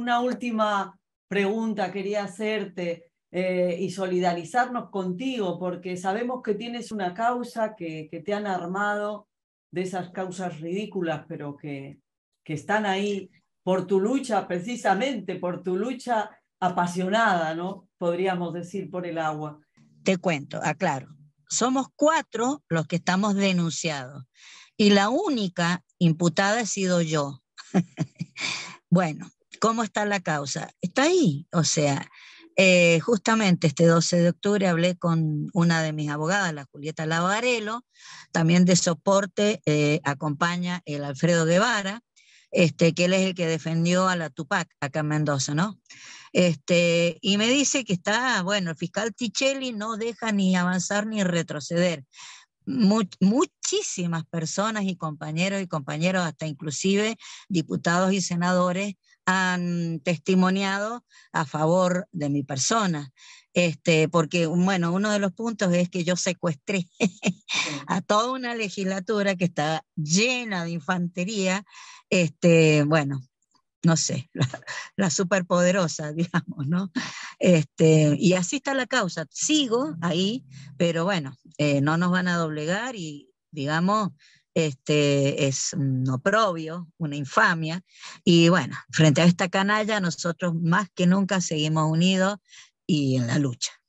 una última pregunta quería hacerte eh, y solidarizarnos contigo, porque sabemos que tienes una causa que, te han armado de esas causas ridículas, pero que, que, están ahí por tu lucha, precisamente por tu lucha apasionada, ¿no? Podríamos decir, por el agua. Te cuento, aclaro. Somos cuatro los que estamos denunciados y la única imputada he sido yo. bueno, ¿Cómo está la causa? Está ahí, o sea, eh, justamente este 12 de octubre hablé con una de mis abogadas, la Julieta Lavarelo, también de soporte eh, acompaña el Alfredo Guevara, este, que él es el que defendió a la Tupac acá en Mendoza, ¿no? Este, y me dice que está, bueno, el fiscal Ticelli no deja ni avanzar ni retroceder muchísimas personas y compañeros y compañeras, hasta inclusive diputados y senadores, han testimoniado a favor de mi persona. Este, porque, bueno, uno de los puntos es que yo secuestré a toda una legislatura que está llena de infantería, este, bueno, no sé, la superpoderosa, digamos, ¿no? Este, y así está la causa. Sigo ahí, pero bueno, eh, no nos van a doblegar y, digamos, este, es un oprobio, una infamia. Y bueno, frente a esta canalla, nosotros más que nunca seguimos unidos y en la lucha.